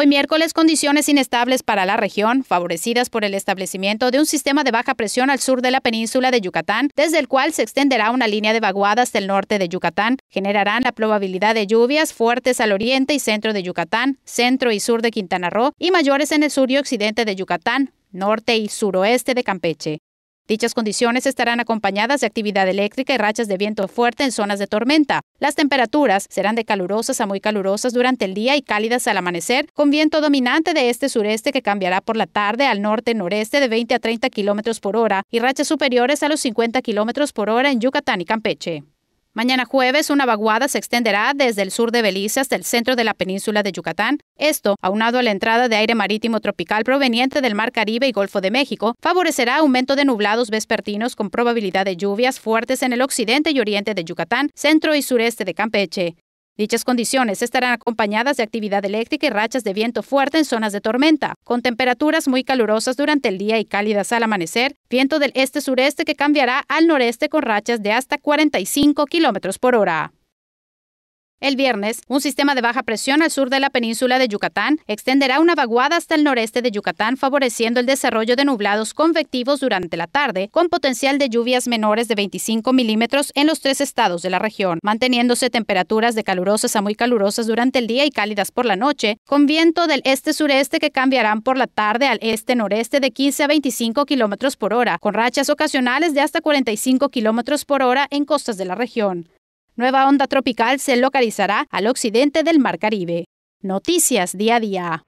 Hoy miércoles, condiciones inestables para la región, favorecidas por el establecimiento de un sistema de baja presión al sur de la península de Yucatán, desde el cual se extenderá una línea de vaguadas del norte de Yucatán, generarán la probabilidad de lluvias fuertes al oriente y centro de Yucatán, centro y sur de Quintana Roo y mayores en el sur y occidente de Yucatán, norte y suroeste de Campeche. Dichas condiciones estarán acompañadas de actividad eléctrica y rachas de viento fuerte en zonas de tormenta. Las temperaturas serán de calurosas a muy calurosas durante el día y cálidas al amanecer, con viento dominante de este sureste que cambiará por la tarde al norte-noreste de 20 a 30 kilómetros por hora y rachas superiores a los 50 kilómetros por hora en Yucatán y Campeche. Mañana jueves, una vaguada se extenderá desde el sur de Belice hasta el centro de la península de Yucatán. Esto, aunado a la entrada de aire marítimo tropical proveniente del Mar Caribe y Golfo de México, favorecerá aumento de nublados vespertinos con probabilidad de lluvias fuertes en el occidente y oriente de Yucatán, centro y sureste de Campeche. Dichas condiciones estarán acompañadas de actividad eléctrica y rachas de viento fuerte en zonas de tormenta, con temperaturas muy calurosas durante el día y cálidas al amanecer, viento del este-sureste que cambiará al noreste con rachas de hasta 45 km por hora. El viernes, un sistema de baja presión al sur de la península de Yucatán extenderá una vaguada hasta el noreste de Yucatán, favoreciendo el desarrollo de nublados convectivos durante la tarde, con potencial de lluvias menores de 25 milímetros en los tres estados de la región, manteniéndose temperaturas de calurosas a muy calurosas durante el día y cálidas por la noche, con viento del este-sureste que cambiarán por la tarde al este-noreste de 15 a 25 kilómetros por hora, con rachas ocasionales de hasta 45 kilómetros por hora en costas de la región. Nueva onda tropical se localizará al occidente del Mar Caribe. Noticias día a día.